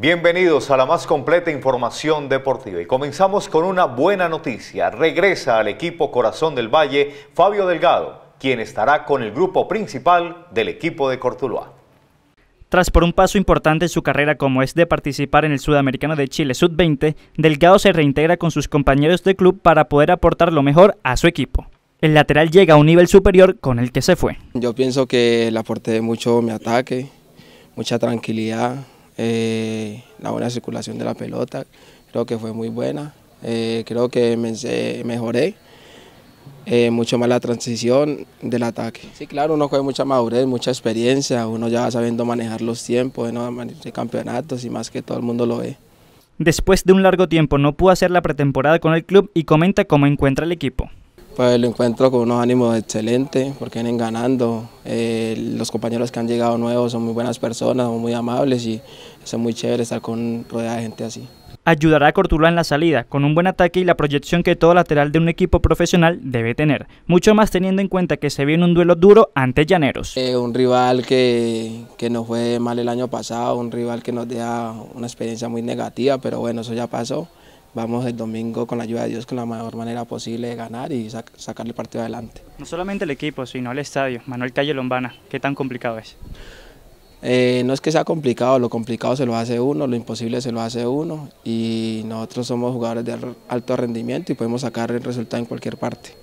Bienvenidos a la más completa información deportiva y comenzamos con una buena noticia. Regresa al equipo Corazón del Valle Fabio Delgado, quien estará con el grupo principal del equipo de Cortuloa. Tras por un paso importante en su carrera como es de participar en el Sudamericano de Chile Sub-20, Delgado se reintegra con sus compañeros de club para poder aportar lo mejor a su equipo. El lateral llega a un nivel superior con el que se fue. Yo pienso que le aporté mucho mi ataque, mucha tranquilidad, eh, la buena circulación de la pelota, creo que fue muy buena, eh, creo que me, mejoré. Eh, mucho más la transición del ataque. Sí, claro, uno juega mucha madurez, mucha experiencia, uno ya va sabiendo manejar los tiempos ¿no? de campeonatos y más que todo el mundo lo ve. Después de un largo tiempo no pudo hacer la pretemporada con el club y comenta cómo encuentra el equipo. Pues el encuentro con unos ánimos excelentes, porque vienen ganando. Eh, los compañeros que han llegado nuevos son muy buenas personas, son muy amables y es muy chévere estar con rodeada de gente así. Ayudará a Cortuluá en la salida, con un buen ataque y la proyección que todo lateral de un equipo profesional debe tener. Mucho más teniendo en cuenta que se viene un duelo duro ante Llaneros. Eh, un rival que, que nos fue mal el año pasado, un rival que nos dio una experiencia muy negativa, pero bueno, eso ya pasó vamos el domingo con la ayuda de Dios con la mejor manera posible de ganar y sacarle el partido adelante. No solamente el equipo, sino el estadio, Manuel Calle Lombana, ¿qué tan complicado es? Eh, no es que sea complicado, lo complicado se lo hace uno, lo imposible se lo hace uno y nosotros somos jugadores de alto rendimiento y podemos sacar el resultado en cualquier parte.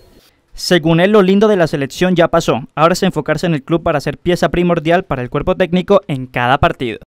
Según él, lo lindo de la selección ya pasó, ahora es enfocarse en el club para ser pieza primordial para el cuerpo técnico en cada partido.